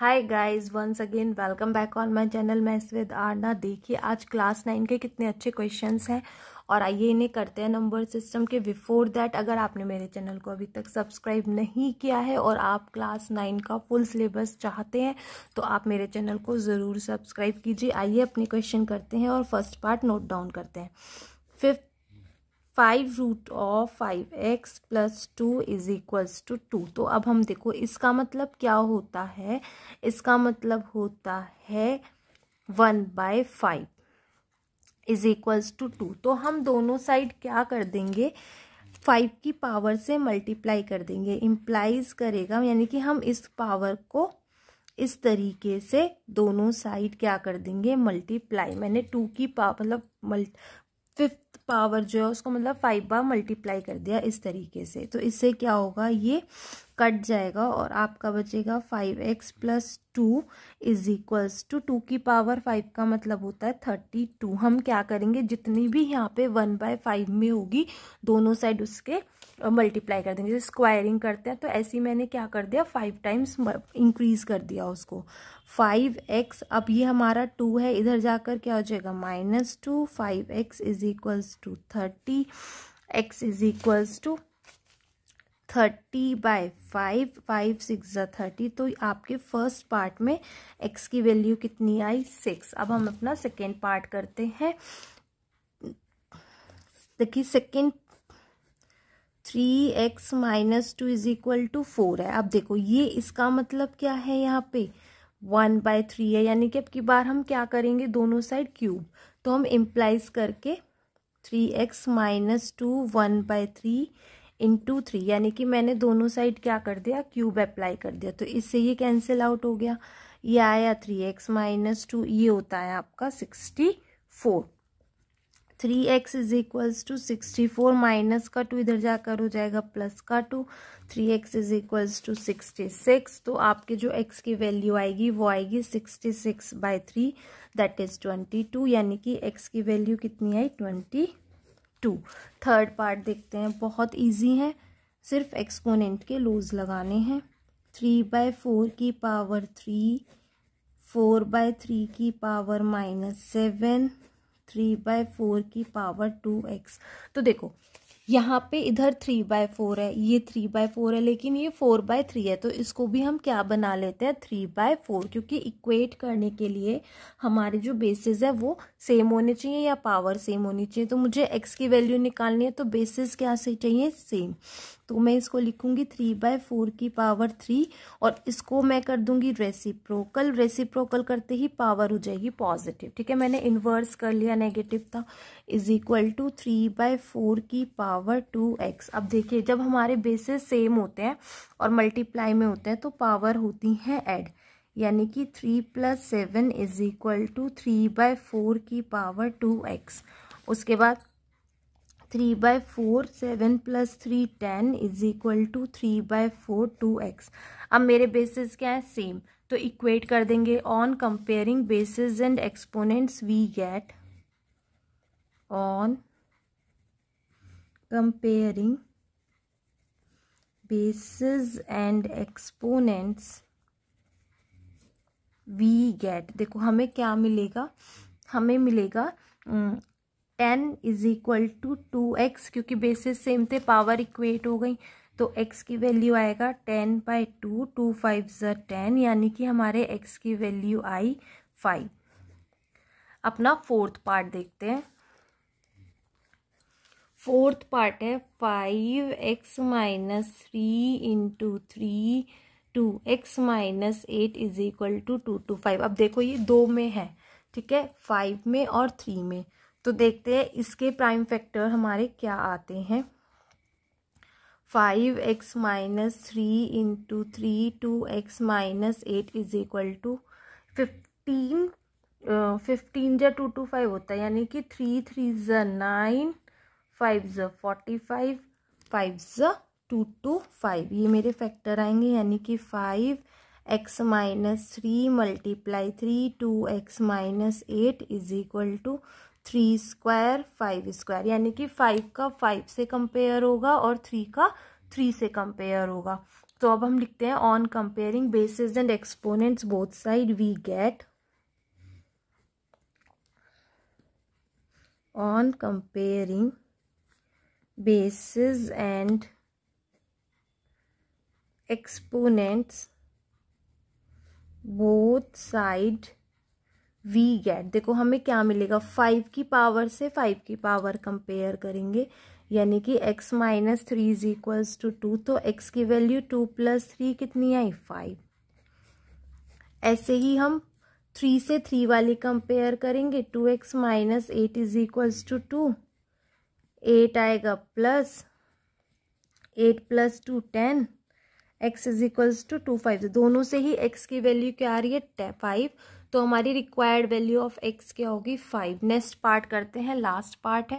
hi guys once again welcome back on my channel मैं स्वेद आरना देखिए आज क्लास नाइन के कितने अच्छे क्वेश्चंस हैं और आइए इन्हें करते हैं नंबर सिस्टम के बिफोर दैट अगर आपने मेरे चैनल को अभी तक सब्सक्राइब नहीं किया है और आप क्लास नाइन का फुल सिलेबस चाहते हैं तो आप मेरे चैनल को ज़रूर सब्सक्राइब कीजिए आइए अपने क्वेश्चन करते हैं और फर्स्ट पार्ट नोट डाउन करते हैं fifth five root of five x plus two is equals to two तो अब हम देखो इसका मतलब क्या होता है इसका मतलब होता है one by five is equals to two तो हम दोनों साइड क्या कर देंगे फाइव की पावर से मल्टीप्लाई कर देंगे इम्प्लाइज करेगा यानी कि हम इस पावर को इस तरीके से दोनों साइड क्या कर देंगे मल्टीप्लाई मैंने टू की पावर मतलब मल्ट फिफ्थ पावर जो है उसको मतलब फाइव बार मल्टीप्लाई कर दिया इस तरीके से तो इससे क्या होगा ये कट जाएगा और आपका बचेगा five x plus two is equals to two की पावर फाइव का मतलब होता है थर्टी टू हम क्या करेंगे जितनी भी यहाँ पे वन बाय फाइव में होगी दोनों साइड उसके मल्टीप्लाई कर देंगे जैसे स्क्वायरिंग करते हैं तो ऐसे ही मैंने क्या कर दिया फाइव टाइम्स इंक्रीज कर दिया उसको फाइव एक्स अब ये हमारा टू है इधर जाकर क्या हो जाएगा minus two five x is equals to thirty x is equals to thirty by five five six ज थर्टी तो आपके फर्स्ट पार्ट में एक्स की वैल्यू कितनी आई सिक्स अब हम अपना सेकेंड पार्ट करते हैं देखिए second three x minus two is equal to four है अब देखो ये इसका मतलब क्या है यहाँ पे वन बाय थ्री है यानी कि अब की बार हम क्या करेंगे दोनों साइड क्यूब तो हम इम्प्लाइज करके three x minus two one by three into three यानी कि मैंने दोनों साइड क्या कर दिया क्यूब अप्लाई कर दिया तो इससे ये कैंसिल आउट हो गया ये आया थ्री एक्स माइनस टू ये होता है आपका sixty four three x is equals to sixty four minus का टू इधर जाकर हो जाएगा प्लस का two three x is equals to sixty six तो आपके जो एक्स की वैल्यू आएगी वो आएगी sixty six by three that is twenty two यानी कि एक्स की वैल्यू कितनी आई ट्वेंटी टू थर्ड पार्ट देखते हैं बहुत ईजी है सिर्फ एक्सपोनेंट के लूज लगाने हैं थ्री बाय फोर की power three four by three की power minus seven three by four की पावर टू एक्स तो देखो यहाँ पे इधर थ्री बाय फोर है ये थ्री बाय फोर है लेकिन ये फोर बाय थ्री है तो इसको भी हम क्या बना लेते हैं थ्री बाय फोर क्योंकि इक्वेट करने के लिए हमारे जो बेसिस है वो सेम होने चाहिए या पावर सेम होनी चाहिए तो मुझे एक्स की वैल्यू निकालनी है तो बेसिस क्या से चाहिए सेम तो मैं इसको लिखूंगी थ्री बाय फोर की पावर थ्री और इसको मैं कर दूंगी रेसिप्रोकल रेसिप्रोकल करते ही पावर हो जाएगी पॉजिटिव ठीक है मैंने इन्वर्स कर लिया नेगेटिव था is equal to three by four की पावर टू एक्स अब देखिए जब हमारे बेसिस सेम होते हैं और मल्टीप्लाई में होते हैं तो पावर होती हैं एड यानी कि three plus seven is equal to three by four की पावर टू एक्स उसके बाद three by four seven plus three ten is equal to three by four two x अब मेरे बेसिस क्या है सेम तो इक्वेट कर देंगे on comparing basis and exponents we get on comparing basis and exponents we get देखो हमें क्या मिलेगा हमें मिलेगा हम्म, ten is equal to two x क्योंकि बेसिस सेम थे पावर इक्वेट हो गई तो एक्स की वैल्यू आएगा ten by two two five ज़र टेन यानी कि हमारे एक्स की वैल्यू आई फाइव अपना फोर्थ पार्ट देखते हैं फोर्थ पार्ट है five x minus three into three two x minus eight is equal to two two five अब देखो ये दो में है ठीक है फाइव में और थ्री में तो देखते हैं इसके प्राइम फैक्टर हमारे क्या आते हैं five x minus three into three two x minus eight is equal to fifteen fifteen जो टू टू फाइव होता है यानी कि थ्री थ्री ज नाइन फाइव ज फोर्टी फाइव फाइव ज टू टू फाइव ये मेरे फैक्टर आएंगे यानी कि five x minus three multiply three two x minus eight is equal to three square five square यानी कि फाइव का फाइव से कंपेयर होगा और थ्री का थ्री से कंपेयर होगा तो अब हम लिखते हैं on comparing basis and exponents both side we get on comparing basis and exponents both side we get देखो हमें क्या मिलेगा फाइव की पावर से फाइव की पावर कंपेयर करेंगे यानी कि x minus three is equals to two तो x की वैल्यू टू प्लस थ्री कितनी आई फाइव ऐसे ही हम थ्री से थ्री वाली कंपेयर करेंगे two x minus eight is equals to two eight आएगा plus eight plus two ten x is equals to two five दोनों से ही एक्स की वैल्यू क्या आ रही है फाइव तो हमारी रिक्वायर्ड वैल्यू ऑफ एक्स क्या होगी फाइव नेक्स्ट पार्ट करते हैं लास्ट पार्ट है